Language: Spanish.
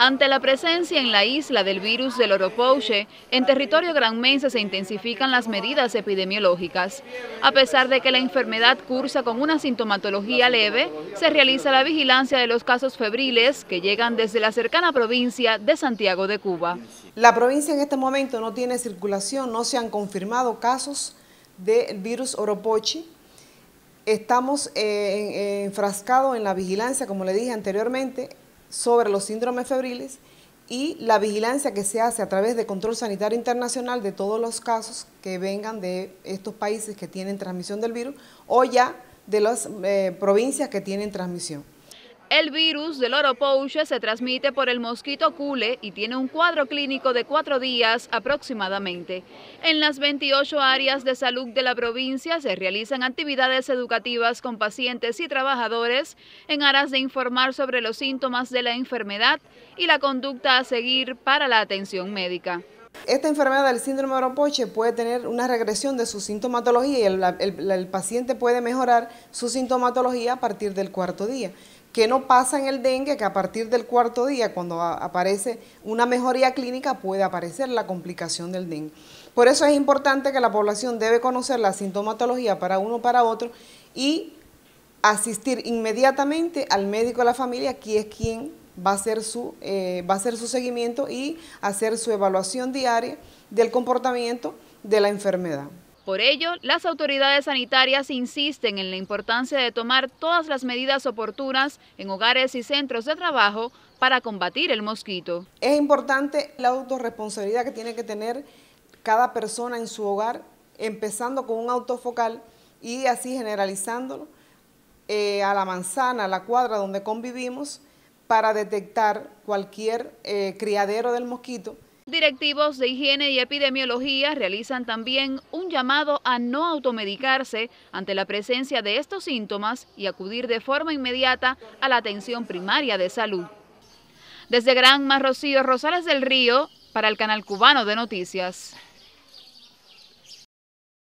Ante la presencia en la isla del virus del Oropoche, en territorio granmense se intensifican las medidas epidemiológicas. A pesar de que la enfermedad cursa con una sintomatología leve, se realiza la vigilancia de los casos febriles que llegan desde la cercana provincia de Santiago de Cuba. La provincia en este momento no tiene circulación, no se han confirmado casos del virus Oropoche, estamos eh, enfrascados en la vigilancia, como le dije anteriormente, sobre los síndromes febriles y la vigilancia que se hace a través de control sanitario internacional de todos los casos que vengan de estos países que tienen transmisión del virus o ya de las eh, provincias que tienen transmisión. El virus del oropouche se transmite por el mosquito cule y tiene un cuadro clínico de cuatro días aproximadamente. En las 28 áreas de salud de la provincia se realizan actividades educativas con pacientes y trabajadores en aras de informar sobre los síntomas de la enfermedad y la conducta a seguir para la atención médica. Esta enfermedad del síndrome de Oropoche puede tener una regresión de su sintomatología y el, paciente puede mejorar su sintomatología a partir del cuarto día. ¿Qué no pasa en el dengue, que a partir del cuarto día, cuando aparece una mejoría clínica, puede aparecer la complicación del dengue. Por eso es importante que la población debe conocer la sintomatología para uno para otro y asistir inmediatamente al médico de la familia, quién es quien va a ser su, hacer eh, su seguimiento y hacer su evaluación diaria del comportamiento de la enfermedad. Por ello, las autoridades sanitarias insisten en la importancia de tomar todas las medidas oportunas en hogares y centros de trabajo para combatir el mosquito. Es importante la autorresponsabilidad que tiene que tener cada persona en su hogar, empezando con un autofocal y así generalizándolo eh, a la manzana, a la cuadra donde convivimos, para detectar cualquier eh, criadero del mosquito. Directivos de higiene y epidemiología realizan también un llamado a no automedicarse ante la presencia de estos síntomas y acudir de forma inmediata a la atención primaria de salud. Desde Gran Mar Rosales del Río, para el canal cubano de noticias.